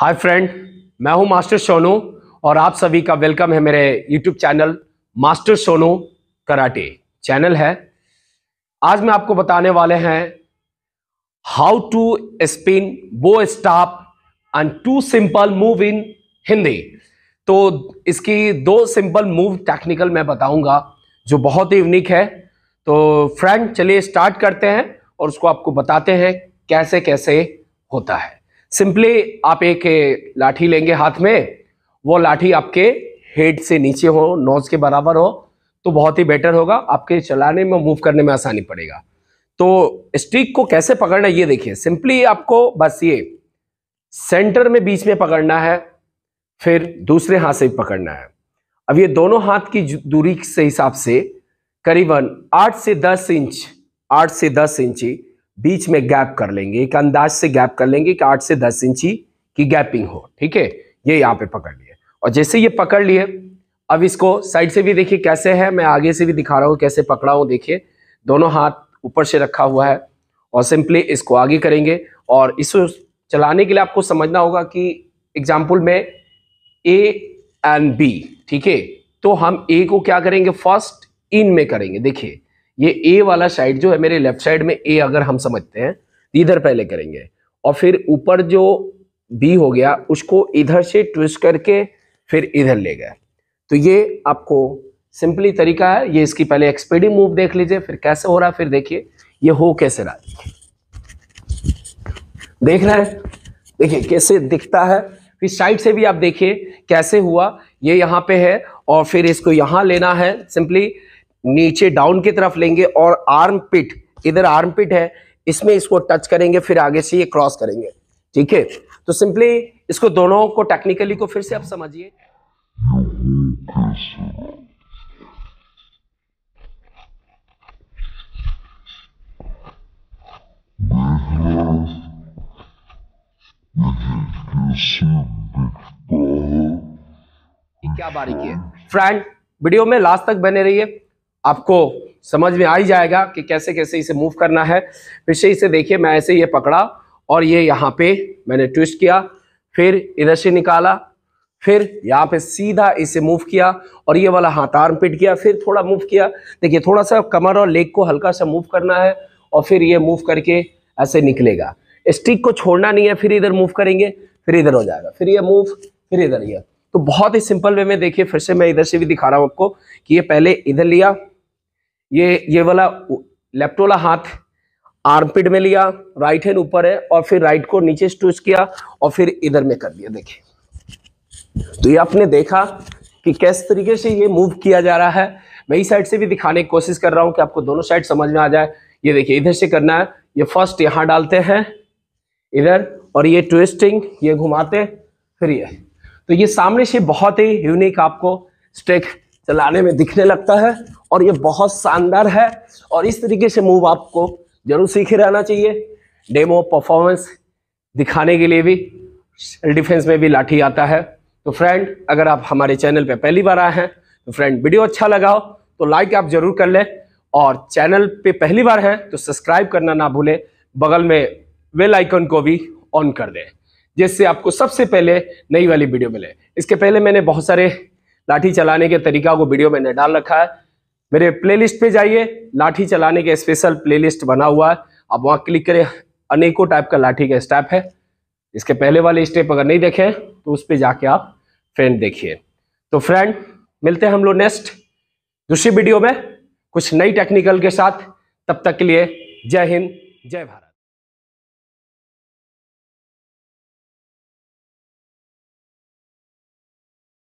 hi friend मैं हूं master Sonu और आप सभी का वेलकम है मेरे YouTube channel master Sonu karate channel है आज मैं आपको बताने वाले हैं how to spin bo staff and two simple move in Hindi तो इसकी दो सिंपल मूव टेक्निकल मैं बताऊंगा जो बहुत ही यूनिक है तो फ्रेंड चलिए स्टार्ट करते हैं और उसको आपको बताते हैं कैसे कैसे होता है सिंपली आप एक लाठी लेंगे हाथ में वो लाठी आपके हेड से नीचे हो नोज के बराबर हो तो बहुत ही बेटर होगा आपके चलाने में मूव करने में आसानी पड़ेगा तो स्टिक को कैसे पकड़ना ये देखिए सिंपली आपको बस ये सेंटर में बीच में पकड़ना है फिर दूसरे हाथ से पकड़ना है अब ये दोनों हाथ की दूरी से हिसाब से करीबन आठ से दस इंच आठ से दस इंची बीच में गैप कर लेंगे एक अंदाज से गैप कर लेंगे कि आठ से दस इंची की गैपिंग हो ठीक है ये यहाँ पे पकड़ लिए और जैसे ये पकड़ लिए अब इसको साइड से भी देखिए कैसे है मैं आगे से भी दिखा रहा हूँ कैसे पकड़ा हूं देखिए दोनों हाथ ऊपर से रखा हुआ है और सिंपली इसको आगे करेंगे और इसको चलाने के लिए आपको समझना होगा कि एग्जाम्पल में ए एंड बी ठीक है तो हम ए को क्या करेंगे फर्स्ट इन में करेंगे देखिए ये ए वाला साइड जो है मेरे लेफ्ट साइड में ए अगर हम समझते हैं तो इधर पहले करेंगे और फिर ऊपर जो बी हो गया उसको इधर से ट्विस्ट करके फिर इधर ले गए तो ये आपको सिंपली तरीका है ये इसकी पहले एक्सपेडिंग मूव देख लीजिए फिर कैसे हो रहा फिर देखिए ये हो कैसे रहा देख रहे हैं देखिए कैसे दिखता है फिर साइड से भी आप देखिए कैसे हुआ ये यहां पे है और फिर इसको यहां लेना है सिंपली नीचे डाउन की तरफ लेंगे और आर्म पिट इधर आर्म पिट है इसमें इसको टच करेंगे फिर आगे से ये क्रॉस करेंगे ठीक है तो सिंपली इसको दोनों को टेक्निकली को फिर से आप समझिए क्या बारीकी है फ्रेंड वीडियो में लास्ट तक बने रहिए आपको समझ में आ ही जाएगा कि कैसे कैसे इसे मूव करना है पीछे इसे देखिए मैं ऐसे ये पकड़ा और ये यहाँ पे मैंने ट्विस्ट किया फिर इधर से निकाला फिर यहाँ पे सीधा इसे मूव किया और ये वाला हाथ आर्म पिट किया फिर थोड़ा मूव किया देखिए थोड़ा सा कमर और लेग को हल्का सा मूव करना है और फिर ये मूव करके ऐसे निकलेगा स्टिक को छोड़ना नहीं है फिर इधर मूव करेंगे फिर इधर हो जाएगा फिर ये मूव फिर इधर ये तो बहुत ही सिंपल वे में देखिए फिर से मैं इधर से भी दिखा रहा हूँ आपको कि ये पहले इधर लिया ये ये वाला लेफ्ट वाला हाथ आर्मपिट में लिया राइट हैंड ऊपर है और फिर राइट को नीचे स्ट्रेच किया और फिर इधर में कर दिया देखिए तो ये आपने देखा कि किस तरीके से ये मूव किया जा रहा है मैं इस साइड से भी दिखाने की कोशिश कर रहा हूं कि आपको दोनों साइड समझ में आ जाए ये देखिए इधर से करना है ये फर्स्ट यहां डालते हैं इधर और ये ट्विस्टिंग ये घुमाते फिर ये तो ये सामने से बहुत ही यूनिक आपको स्टेक चलाने में दिखने लगता है और ये बहुत शानदार है और इस तरीके से मूव आपको जरूर सीखे रहना चाहिए डेमो परफॉर्मेंस दिखाने के लिए भी डिफेंस में भी लाठी आता है तो फ्रेंड अगर आप हमारे चैनल पे पहली बार आए हैं तो फ्रेंड वीडियो अच्छा लगाओ तो लाइक आप जरूर कर लें और चैनल पे पहली बार हैं तो सब्सक्राइब करना ना भूलें बगल में वेल आइकन को भी ऑन कर दें जिससे आपको सबसे पहले नई वाली वीडियो मिले इसके पहले मैंने बहुत सारे लाठी चलाने के तरीका को वीडियो मैंने डाल रखा है मेरे प्लेलिस्ट पे जाइए लाठी चलाने के स्पेशल प्लेलिस्ट बना हुआ है आप वहां क्लिक करें अनेकों टाइप का लाठी का स्टेप है इसके पहले वाले स्टेप अगर नहीं देखे तो उस पर जाके आप फ्रेंड देखिए तो फ्रेंड मिलते हैं हम लोग नेक्स्ट दूसरी वीडियो में कुछ नई टेक्निकल के साथ तब तक के लिए जय हिंद जय भारत